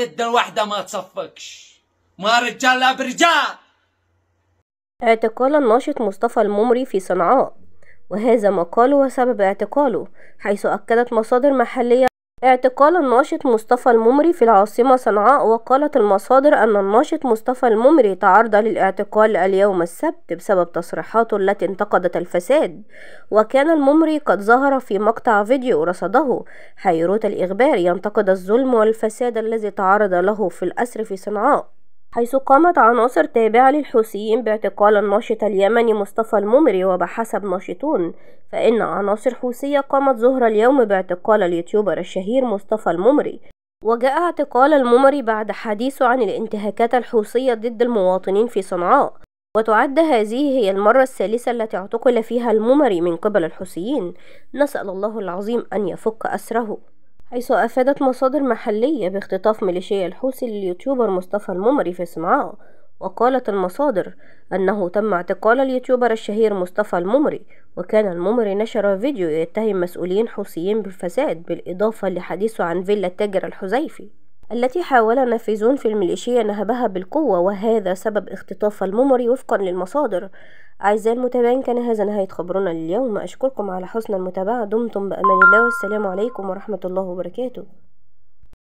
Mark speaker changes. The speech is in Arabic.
Speaker 1: جدا واحدة ما تصفقش ما رجال لا برجال
Speaker 2: اعتقال الناشط مصطفى الممري في صنعاء وهذا ما قاله وسبب اعتقاله حيث أكدت مصادر محلية اعتقال الناشط مصطفى الممري في العاصمة صنعاء وقالت المصادر أن الناشط مصطفى الممري تعرض للاعتقال اليوم السبت بسبب تصريحاته التي انتقدت الفساد وكان الممري قد ظهر في مقطع فيديو رصده حيروت الإخبار ينتقد الظلم والفساد الذي تعرض له في الأسر في صنعاء حيث قامت عناصر تابعة للحوثيين باعتقال الناشط اليمني مصطفى الممري وبحسب ناشطون فإن عناصر حوثية قامت ظهر اليوم باعتقال اليوتيوبر الشهير مصطفى الممري وجاء اعتقال الممري بعد حديثه عن الانتهاكات الحوثية ضد المواطنين في صنعاء وتعد هذه هي المرة الثالثة التي اعتقل فيها الممري من قبل الحوثيين نسأل الله العظيم أن يفك أسره حيث أفادت مصادر محلية باختطاف ميليشيا الحوثي لليوتيوبر مصطفى الممري في صنعاء وقالت المصادر أنه تم اعتقال اليوتيوبر الشهير مصطفى الممري وكان الممري نشر فيديو يتهم مسؤولين حوثيين بالفساد بالإضافة لحديثه عن فيلا التاجر الحذيفي التي حاول نافذون في الميليشيا نهبها بالقوة وهذا سبب اختطاف الممري وفقا للمصادر أعزائي المتابعين كان هذا نهاية خبرنا لليوم أشكركم على حسن المتابعة دمتم بأمان الله والسلام عليكم ورحمة الله وبركاته